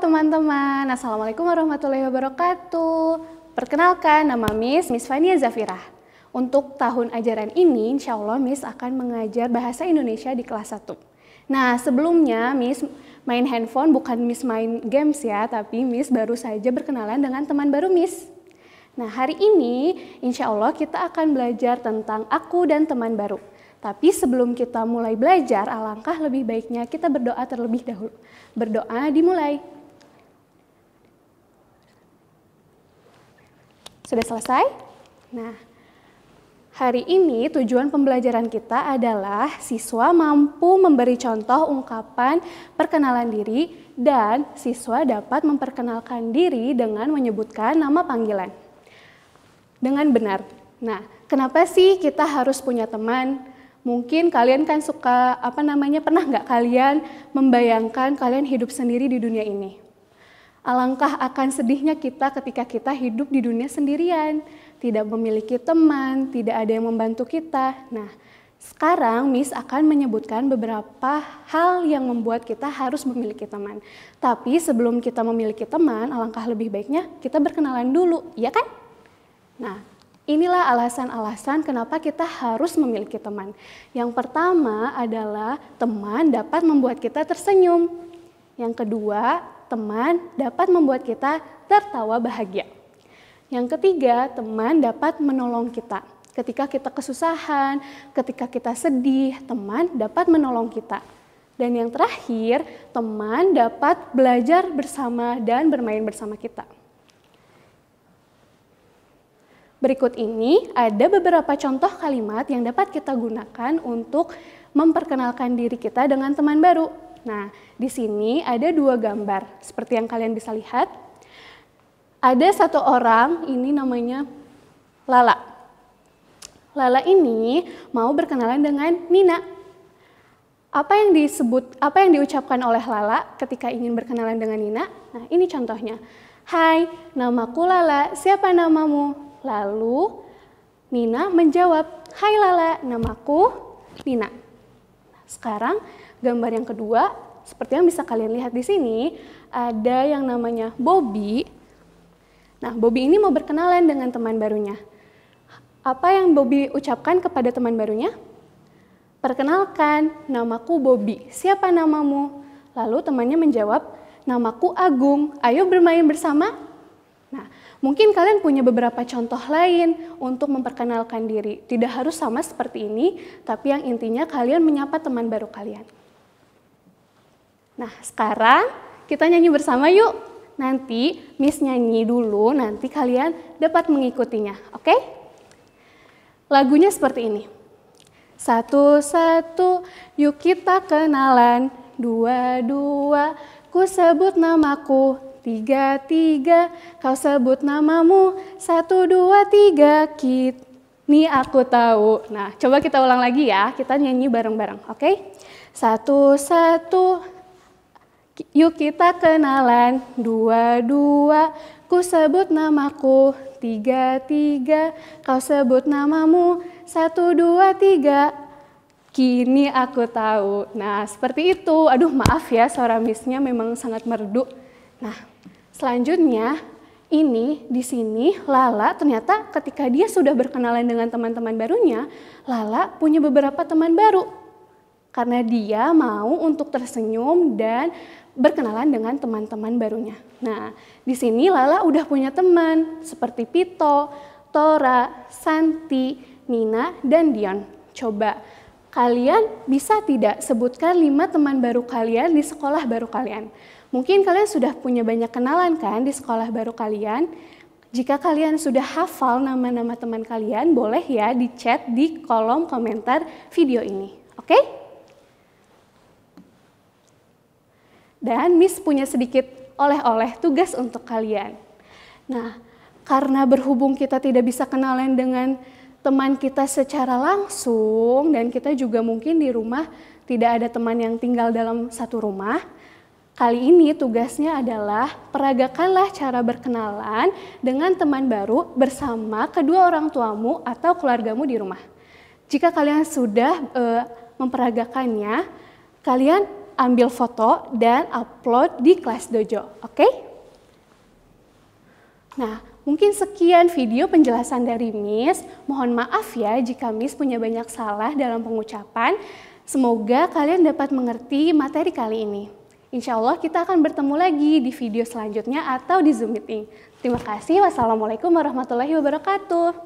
teman-teman, Assalamualaikum warahmatullahi wabarakatuh. Perkenalkan, nama Miss, Miss Fania Zafira. Untuk tahun ajaran ini, insya Allah Miss akan mengajar Bahasa Indonesia di kelas 1. Nah, sebelumnya Miss main handphone bukan Miss main games ya, tapi Miss baru saja berkenalan dengan teman baru Miss. Nah, hari ini insya Allah kita akan belajar tentang aku dan teman baru. Tapi sebelum kita mulai belajar, alangkah lebih baiknya kita berdoa terlebih dahulu. Berdoa dimulai. Sudah selesai? Nah, hari ini tujuan pembelajaran kita adalah siswa mampu memberi contoh ungkapan perkenalan diri dan siswa dapat memperkenalkan diri dengan menyebutkan nama panggilan. Dengan benar. Nah, kenapa sih kita harus punya teman? Mungkin kalian kan suka apa namanya pernah nggak kalian membayangkan kalian hidup sendiri di dunia ini? Alangkah akan sedihnya kita ketika kita hidup di dunia sendirian, tidak memiliki teman, tidak ada yang membantu kita. Nah, sekarang Miss akan menyebutkan beberapa hal yang membuat kita harus memiliki teman. Tapi sebelum kita memiliki teman, alangkah lebih baiknya kita berkenalan dulu, ya kan? Nah, Inilah alasan-alasan kenapa kita harus memiliki teman. Yang pertama adalah teman dapat membuat kita tersenyum. Yang kedua, teman dapat membuat kita tertawa bahagia. Yang ketiga, teman dapat menolong kita. Ketika kita kesusahan, ketika kita sedih, teman dapat menolong kita. Dan yang terakhir, teman dapat belajar bersama dan bermain bersama kita. Berikut ini ada beberapa contoh kalimat yang dapat kita gunakan untuk memperkenalkan diri kita dengan teman baru. Nah, di sini ada dua gambar seperti yang kalian bisa lihat. Ada satu orang, ini namanya Lala. Lala ini mau berkenalan dengan Nina. Apa yang disebut, apa yang diucapkan oleh Lala ketika ingin berkenalan dengan Nina? Nah, ini contohnya. Hai, namaku Lala. Siapa namamu? Lalu Nina menjawab, "Hai Lala, namaku Nina." Sekarang Gambar yang kedua, seperti yang bisa kalian lihat di sini, ada yang namanya Bobby. Nah, Bobby ini mau berkenalan dengan teman barunya. Apa yang Bobby ucapkan kepada teman barunya? Perkenalkan, namaku Bobby. Siapa namamu? Lalu temannya menjawab, namaku Agung. Ayo bermain bersama. Nah, mungkin kalian punya beberapa contoh lain untuk memperkenalkan diri. Tidak harus sama seperti ini, tapi yang intinya kalian menyapa teman baru kalian. Nah, sekarang kita nyanyi bersama yuk. Nanti Miss nyanyi dulu, nanti kalian dapat mengikutinya, oke? Lagunya seperti ini. Satu-satu, yuk kita kenalan. Dua-dua, ku sebut namaku. Tiga-tiga, kau sebut namamu. Satu, dua, tiga, kita. Ini aku tahu. Nah, coba kita ulang lagi ya. Kita nyanyi bareng-bareng, oke? Okay? Satu-satu, Yuk kita kenalan dua-dua, ku sebut namaku tiga-tiga, kau sebut namamu satu dua tiga. Kini aku tahu. Nah seperti itu. Aduh maaf ya suara misnya memang sangat merdu. Nah selanjutnya ini di sini Lala ternyata ketika dia sudah berkenalan dengan teman-teman barunya, Lala punya beberapa teman baru karena dia mau untuk tersenyum dan berkenalan dengan teman-teman barunya. Nah, di sini Lala udah punya teman seperti Pito, Tora, Santi, Nina, dan Dion. Coba kalian bisa tidak sebutkan lima teman baru kalian di sekolah baru kalian. Mungkin kalian sudah punya banyak kenalan kan di sekolah baru kalian. Jika kalian sudah hafal nama-nama teman kalian, boleh ya di chat di kolom komentar video ini. Oke? Okay? Dan Miss punya sedikit oleh-oleh tugas untuk kalian. Nah, karena berhubung kita tidak bisa kenalan dengan teman kita secara langsung dan kita juga mungkin di rumah tidak ada teman yang tinggal dalam satu rumah. Kali ini tugasnya adalah peragakanlah cara berkenalan dengan teman baru bersama kedua orang tuamu atau keluargamu di rumah. Jika kalian sudah e, memperagakannya, kalian ambil foto dan upload di kelas dojo, oke? Okay? Nah, mungkin sekian video penjelasan dari Miss. Mohon maaf ya jika Miss punya banyak salah dalam pengucapan. Semoga kalian dapat mengerti materi kali ini. Insya Allah kita akan bertemu lagi di video selanjutnya atau di Zoom meeting. Terima kasih. Wassalamualaikum warahmatullahi wabarakatuh.